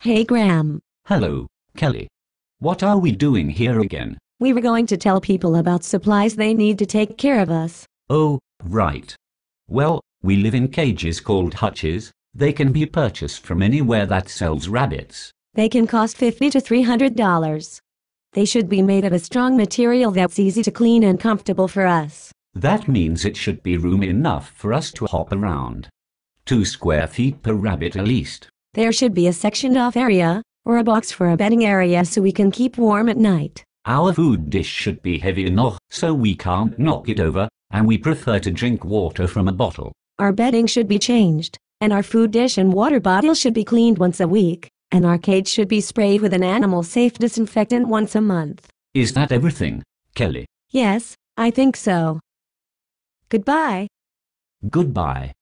Hey Graham. Hello, Kelly. What are we doing here again? We were going to tell people about supplies they need to take care of us. Oh, right. Well, we live in cages called hutches. They can be purchased from anywhere that sells rabbits. They can cost 50 to $300. They should be made of a strong material that's easy to clean and comfortable for us. That means it should be room enough for us to hop around. Two square feet per rabbit at least. There should be a sectioned off area, or a box for a bedding area so we can keep warm at night. Our food dish should be heavy enough so we can't knock it over, and we prefer to drink water from a bottle. Our bedding should be changed, and our food dish and water bottle should be cleaned once a week, and our cage should be sprayed with an animal-safe disinfectant once a month. Is that everything, Kelly? Yes, I think so. Goodbye. Goodbye.